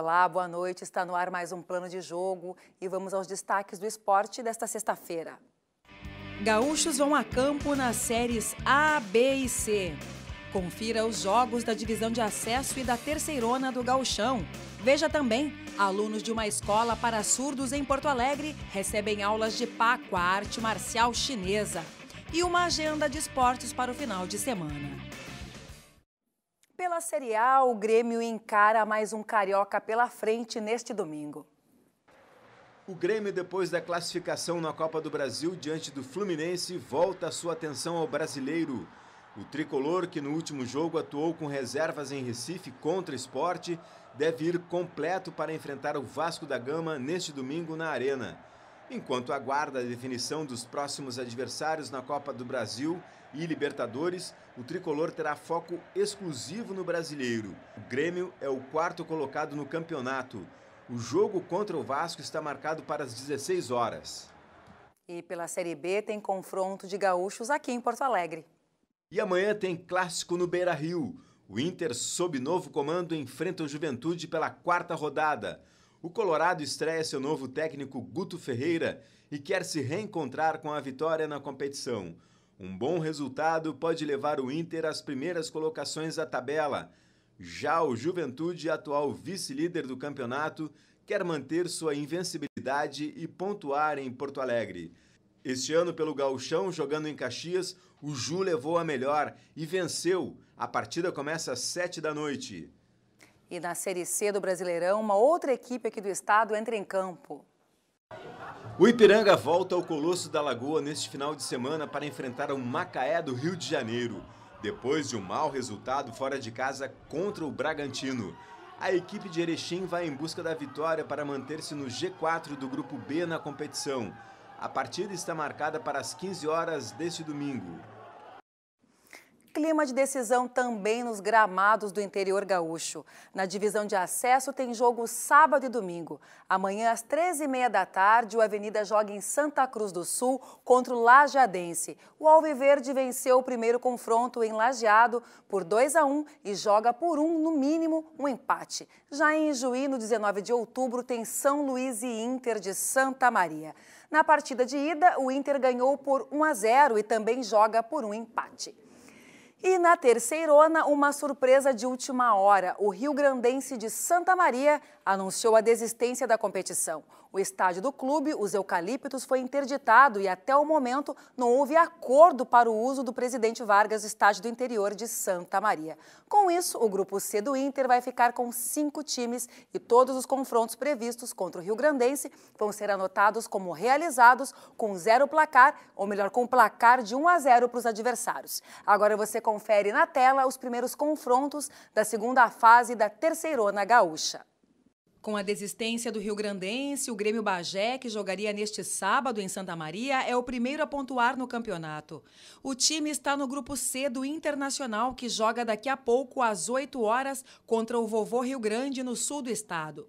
Olá, boa noite. Está no ar mais um plano de jogo e vamos aos destaques do esporte desta sexta-feira. Gaúchos vão a campo nas séries A, B e C. Confira os jogos da divisão de acesso e da terceirona do Gauchão. Veja também, alunos de uma escola para surdos em Porto Alegre recebem aulas de Paco, a arte marcial chinesa. E uma agenda de esportes para o final de semana. Pela Série A, o Grêmio encara mais um carioca pela frente neste domingo. O Grêmio, depois da classificação na Copa do Brasil diante do Fluminense, volta sua atenção ao brasileiro. O tricolor, que no último jogo atuou com reservas em Recife contra esporte, deve ir completo para enfrentar o Vasco da Gama neste domingo na Arena. Enquanto aguarda a definição dos próximos adversários na Copa do Brasil, e Libertadores, o tricolor terá foco exclusivo no brasileiro. O Grêmio é o quarto colocado no campeonato. O jogo contra o Vasco está marcado para as 16 horas. E pela Série B tem confronto de gaúchos aqui em Porto Alegre. E amanhã tem clássico no Beira Rio. O Inter, sob novo comando, enfrenta o Juventude pela quarta rodada. O Colorado estreia seu novo técnico Guto Ferreira e quer se reencontrar com a vitória na competição. Um bom resultado pode levar o Inter às primeiras colocações da tabela. Já o Juventude, atual vice-líder do campeonato, quer manter sua invencibilidade e pontuar em Porto Alegre. Este ano, pelo Gauchão, jogando em Caxias, o Ju levou a melhor e venceu. A partida começa às 7 da noite. E na Série C do Brasileirão, uma outra equipe aqui do estado entra em campo. O Ipiranga volta ao Colosso da Lagoa neste final de semana para enfrentar o Macaé do Rio de Janeiro, depois de um mau resultado fora de casa contra o Bragantino. A equipe de Erechim vai em busca da vitória para manter-se no G4 do grupo B na competição. A partida está marcada para as 15 horas deste domingo clima de decisão também nos gramados do interior gaúcho. Na divisão de acesso tem jogo sábado e domingo. Amanhã, às 13h30 da tarde, o Avenida joga em Santa Cruz do Sul contra o Lajeadense. O Alviverde venceu o primeiro confronto em Lajeado por 2 a 1 e joga por um, no mínimo, um empate. Já em Juí, no 19 de outubro, tem São Luís e Inter de Santa Maria. Na partida de ida, o Inter ganhou por 1 a 0 e também joga por um empate. E na terceirona, uma surpresa de última hora. O Rio Grandense de Santa Maria anunciou a desistência da competição. O estádio do clube, os eucaliptos, foi interditado e até o momento não houve acordo para o uso do presidente Vargas estádio do interior de Santa Maria. Com isso, o grupo C do Inter vai ficar com cinco times e todos os confrontos previstos contra o Rio Grandense vão ser anotados como realizados com zero placar, ou melhor, com placar de 1 a 0 para os adversários. Agora você confere na tela os primeiros confrontos da segunda fase da Terceirona Gaúcha. Com a desistência do Rio Grandense, o Grêmio Bagé, que jogaria neste sábado em Santa Maria, é o primeiro a pontuar no campeonato. O time está no grupo C do Internacional, que joga daqui a pouco às 8 horas contra o Vovô Rio Grande, no sul do estado.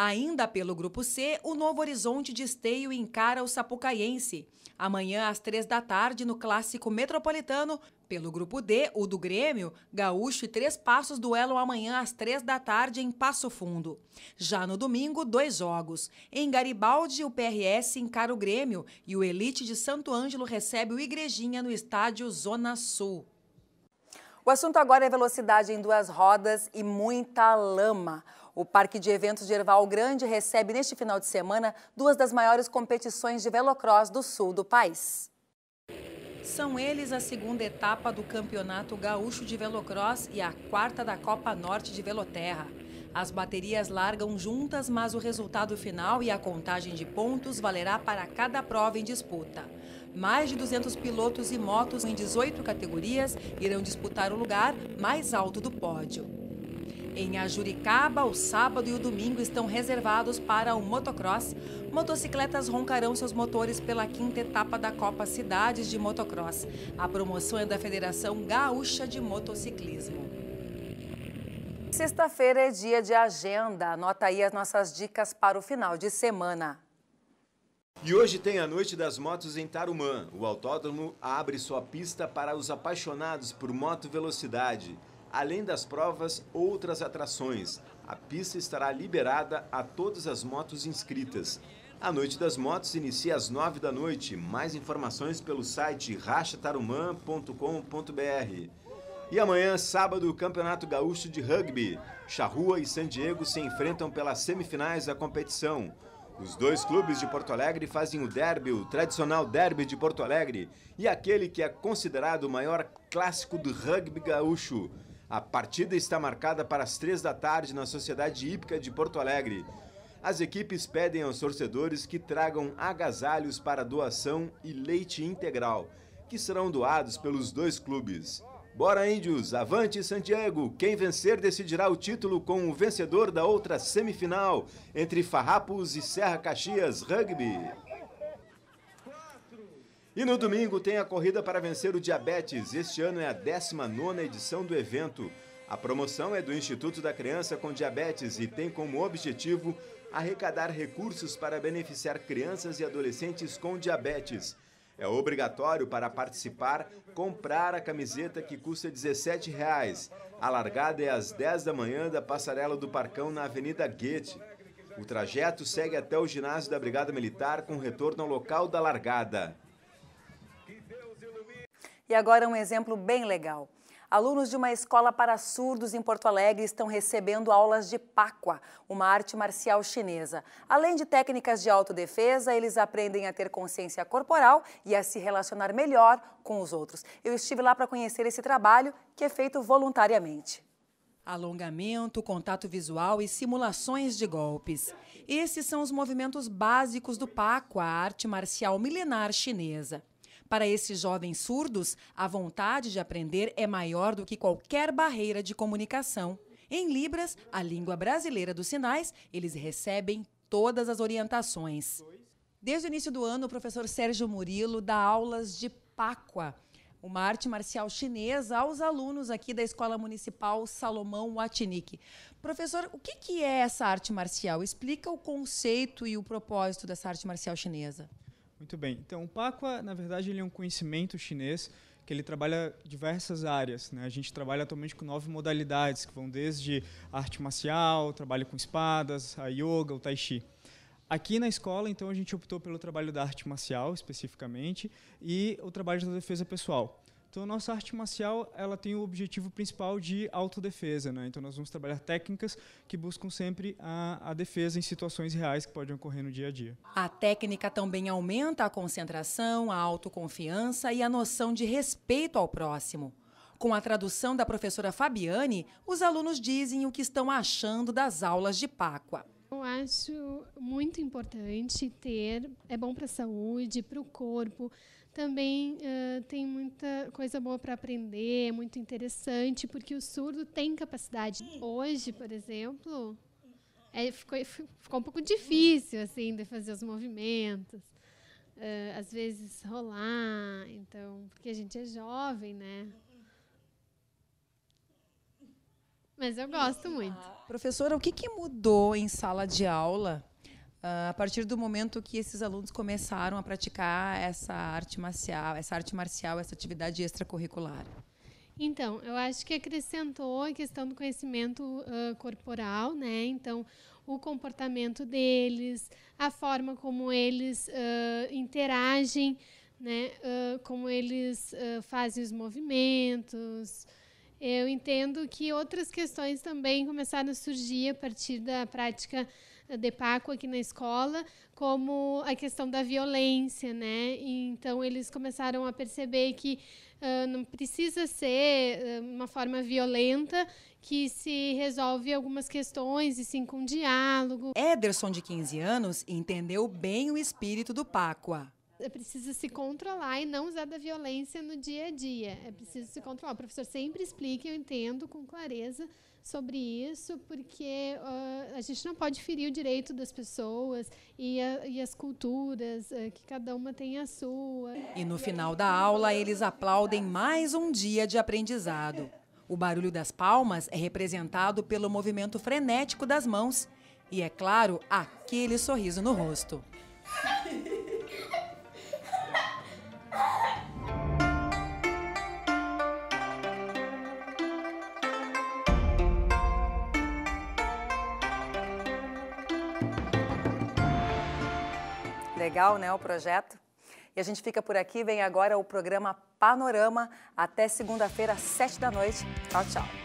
Ainda pelo Grupo C, o Novo Horizonte de Esteio encara o Sapucaiense. Amanhã, às três da tarde, no Clássico Metropolitano. Pelo Grupo D, o do Grêmio, Gaúcho e Três Passos duelam amanhã às três da tarde em Passo Fundo. Já no domingo, dois jogos. Em Garibaldi, o PRS encara o Grêmio e o Elite de Santo Ângelo recebe o Igrejinha no estádio Zona Sul. O assunto agora é velocidade em duas rodas e muita lama. O Parque de Eventos de Erval Grande recebe neste final de semana duas das maiores competições de velocross do sul do país. São eles a segunda etapa do Campeonato Gaúcho de Velocross e a quarta da Copa Norte de Veloterra. As baterias largam juntas, mas o resultado final e a contagem de pontos valerá para cada prova em disputa. Mais de 200 pilotos e motos em 18 categorias irão disputar o lugar mais alto do pódio. Em Ajuricaba, o sábado e o domingo estão reservados para o motocross. Motocicletas roncarão seus motores pela quinta etapa da Copa Cidades de Motocross. A promoção é da Federação Gaúcha de Motociclismo. Sexta-feira é dia de agenda. Anota aí as nossas dicas para o final de semana. E hoje tem a Noite das Motos em Tarumã. O autódromo abre sua pista para os apaixonados por moto velocidade. Além das provas, outras atrações. A pista estará liberada a todas as motos inscritas. A Noite das Motos inicia às 9 da noite. Mais informações pelo site rachataruman.com.br. E amanhã, sábado, o Campeonato Gaúcho de Rugby. Charrua e San Diego se enfrentam pelas semifinais da competição. Os dois clubes de Porto Alegre fazem o derby, o tradicional derby de Porto Alegre, e aquele que é considerado o maior clássico do rugby gaúcho. A partida está marcada para as três da tarde na Sociedade Hípica de Porto Alegre. As equipes pedem aos torcedores que tragam agasalhos para doação e leite integral, que serão doados pelos dois clubes. Bora Índios, avante Santiago! Quem vencer decidirá o título com o vencedor da outra semifinal entre Farrapos e Serra Caxias Rugby. E no domingo tem a corrida para vencer o diabetes. Este ano é a 19 edição do evento. A promoção é do Instituto da Criança com Diabetes e tem como objetivo arrecadar recursos para beneficiar crianças e adolescentes com diabetes. É obrigatório para participar comprar a camiseta que custa R$ 17. A largada é às 10 da manhã da Passarela do Parcão na Avenida Guete. O trajeto segue até o ginásio da Brigada Militar com retorno ao local da largada. E agora um exemplo bem legal. Alunos de uma escola para surdos em Porto Alegre estão recebendo aulas de Pakwa, uma arte marcial chinesa. Além de técnicas de autodefesa, eles aprendem a ter consciência corporal e a se relacionar melhor com os outros. Eu estive lá para conhecer esse trabalho, que é feito voluntariamente. Alongamento, contato visual e simulações de golpes. Esses são os movimentos básicos do Pakwa, a arte marcial milenar chinesa. Para esses jovens surdos, a vontade de aprender é maior do que qualquer barreira de comunicação. Em Libras, a língua brasileira dos sinais, eles recebem todas as orientações. Desde o início do ano, o professor Sérgio Murilo dá aulas de Páqua, uma arte marcial chinesa, aos alunos aqui da Escola Municipal Salomão Watinique. Professor, o que, que é essa arte marcial? Explica o conceito e o propósito dessa arte marcial chinesa. Muito bem. Então, o Paco na verdade, ele é um conhecimento chinês que ele trabalha diversas áreas. Né? A gente trabalha atualmente com nove modalidades, que vão desde arte marcial, trabalho com espadas, a yoga, o tai chi. Aqui na escola, então, a gente optou pelo trabalho da arte marcial, especificamente, e o trabalho da defesa pessoal. Então, a nossa arte marcial ela tem o objetivo principal de autodefesa. Né? Então, nós vamos trabalhar técnicas que buscam sempre a, a defesa em situações reais que podem ocorrer no dia a dia. A técnica também aumenta a concentração, a autoconfiança e a noção de respeito ao próximo. Com a tradução da professora Fabiane, os alunos dizem o que estão achando das aulas de Páqua. Eu acho muito importante ter, é bom para a saúde, para o corpo. Também uh, tem muita coisa boa para aprender, é muito interessante, porque o surdo tem capacidade. Hoje, por exemplo, é, ficou, ficou um pouco difícil assim de fazer os movimentos. Uh, às vezes rolar, então, porque a gente é jovem, né? Mas eu gosto muito. Professora, o que, que mudou em sala de aula uh, a partir do momento que esses alunos começaram a praticar essa arte marcial, essa arte marcial, essa atividade extracurricular? Então, eu acho que acrescentou a questão do conhecimento uh, corporal, né? Então, o comportamento deles, a forma como eles uh, interagem, né? como eles fazem os movimentos. Eu entendo que outras questões também começaram a surgir a partir da prática de Paco aqui na escola, como a questão da violência, né? Então eles começaram a perceber que uh, não precisa ser uma forma violenta que se resolve algumas questões e sim com diálogo. Ederson de 15 anos entendeu bem o espírito do Pacua é preciso se controlar e não usar da violência no dia a dia. É preciso se controlar. O professor sempre explica, eu entendo com clareza sobre isso, porque uh, a gente não pode ferir o direito das pessoas e, a, e as culturas, uh, que cada uma tem a sua. E no final da aula, eles aplaudem mais um dia de aprendizado. O barulho das palmas é representado pelo movimento frenético das mãos e, é claro, aquele sorriso no rosto. legal, né, o projeto? E a gente fica por aqui. Vem agora o programa Panorama. Até segunda-feira, sete da noite. Tchau, tchau.